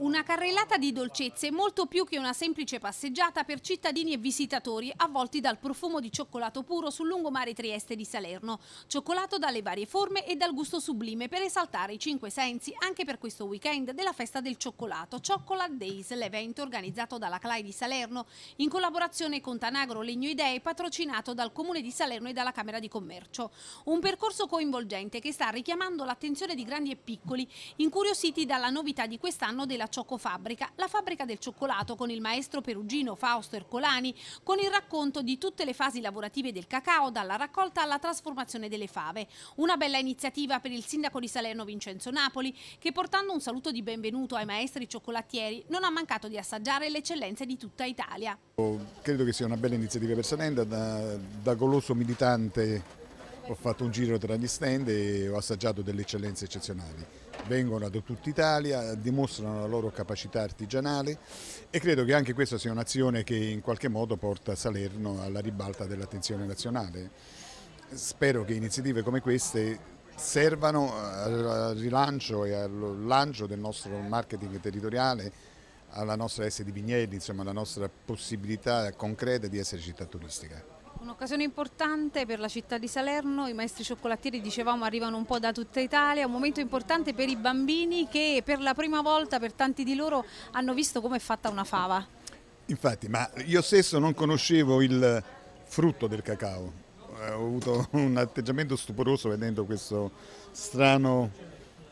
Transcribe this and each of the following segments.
Una carrellata di dolcezze, molto più che una semplice passeggiata per cittadini e visitatori, avvolti dal profumo di cioccolato puro sul lungomare Trieste di Salerno. Cioccolato dalle varie forme e dal gusto sublime per esaltare i cinque sensi anche per questo weekend della festa del cioccolato, Chocolate Days, l'evento organizzato dalla CLAI di Salerno in collaborazione con Tanagro Legno Idee, patrocinato dal Comune di Salerno e dalla Camera di Commercio. Un percorso coinvolgente che sta richiamando l'attenzione di grandi e piccoli, incuriositi dalla novità di quest'anno della Ciocofabbrica, la fabbrica del cioccolato con il maestro perugino Fausto Ercolani, con il racconto di tutte le fasi lavorative del cacao, dalla raccolta alla trasformazione delle fave. Una bella iniziativa per il sindaco di Salerno Vincenzo Napoli, che portando un saluto di benvenuto ai maestri cioccolatieri non ha mancato di assaggiare le eccellenze di tutta Italia. Oh, credo che sia una bella iniziativa per Salerno, da, da goloso militante ho fatto un giro tra gli stand e ho assaggiato delle eccellenze eccezionali vengono da tutta Italia, dimostrano la loro capacità artigianale e credo che anche questa sia un'azione che in qualche modo porta Salerno alla ribalta dell'attenzione nazionale. Spero che iniziative come queste servano al rilancio e al lancio del nostro marketing territoriale, alla nostra S di Vignelli, insomma alla nostra possibilità concreta di essere città turistica. Un'occasione importante per la città di Salerno, i maestri cioccolatieri dicevamo arrivano un po' da tutta Italia, un momento importante per i bambini che per la prima volta per tanti di loro hanno visto come è fatta una fava. Infatti, ma io stesso non conoscevo il frutto del cacao, eh, ho avuto un atteggiamento stuporoso vedendo questo strano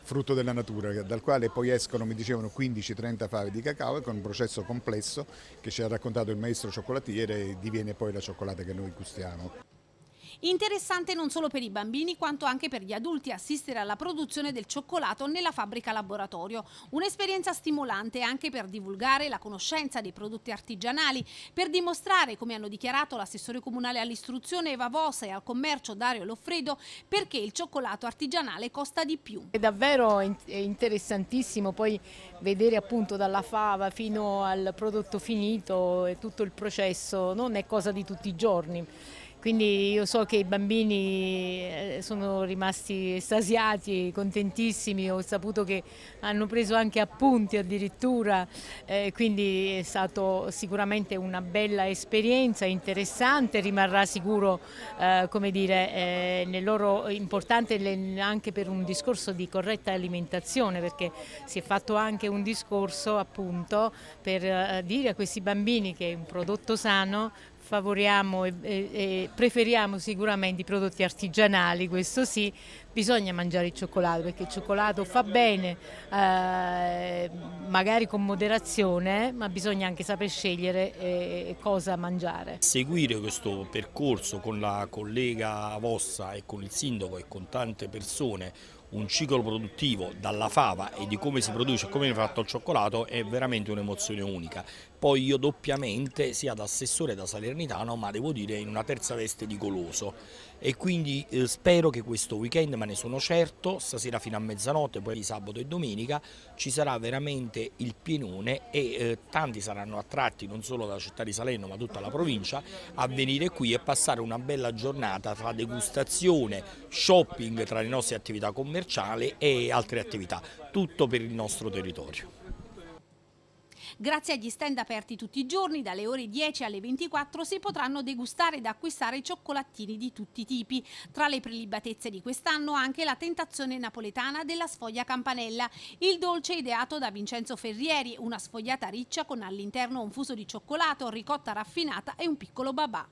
frutto della natura, dal quale poi escono, mi dicevano, 15-30 fave di cacao e con un processo complesso che ci ha raccontato il maestro cioccolatiere diviene poi la cioccolata che noi gustiamo. Interessante non solo per i bambini quanto anche per gli adulti assistere alla produzione del cioccolato nella fabbrica laboratorio, un'esperienza stimolante anche per divulgare la conoscenza dei prodotti artigianali, per dimostrare, come hanno dichiarato l'assessore comunale all'istruzione Eva Vosa e al commercio Dario Loffredo, perché il cioccolato artigianale costa di più. È davvero interessantissimo poi vedere appunto dalla fava fino al prodotto finito e tutto il processo, non è cosa di tutti i giorni. Quindi io so che i bambini eh, sono rimasti estasiati, contentissimi, ho saputo che hanno preso anche appunti addirittura, eh, quindi è stata sicuramente una bella esperienza, interessante, rimarrà sicuro eh, come dire, eh, nel loro importante anche per un discorso di corretta alimentazione, perché si è fatto anche un discorso appunto per eh, dire a questi bambini che un prodotto sano favoriamo e, e, e, preferiamo sicuramente i prodotti artigianali, questo sì, bisogna mangiare il cioccolato perché il cioccolato fa bene, eh, magari con moderazione, ma bisogna anche saper scegliere eh, eh cosa mangiare. Seguire questo percorso con la collega vostra e con il sindaco e con tante persone un ciclo produttivo dalla fava e di come si produce e come viene fatto il cioccolato è veramente un'emozione unica. Poi io doppiamente sia da assessore da salernitano ma devo dire in una terza veste di goloso e quindi eh, spero che questo weekend, ma ne sono certo, stasera fino a mezzanotte, poi sabato e domenica ci sarà veramente il pienone e eh, tanti saranno attratti non solo dalla città di Salerno ma tutta la provincia a venire qui e passare una bella giornata tra degustazione, shopping tra le nostre attività commerciali commerciale e altre attività, tutto per il nostro territorio. Grazie agli stand aperti tutti i giorni, dalle ore 10 alle 24, si potranno degustare ed acquistare cioccolattini di tutti i tipi. Tra le prelibatezze di quest'anno anche la tentazione napoletana della sfoglia campanella, il dolce ideato da Vincenzo Ferrieri, una sfogliata riccia con all'interno un fuso di cioccolato, ricotta raffinata e un piccolo babà.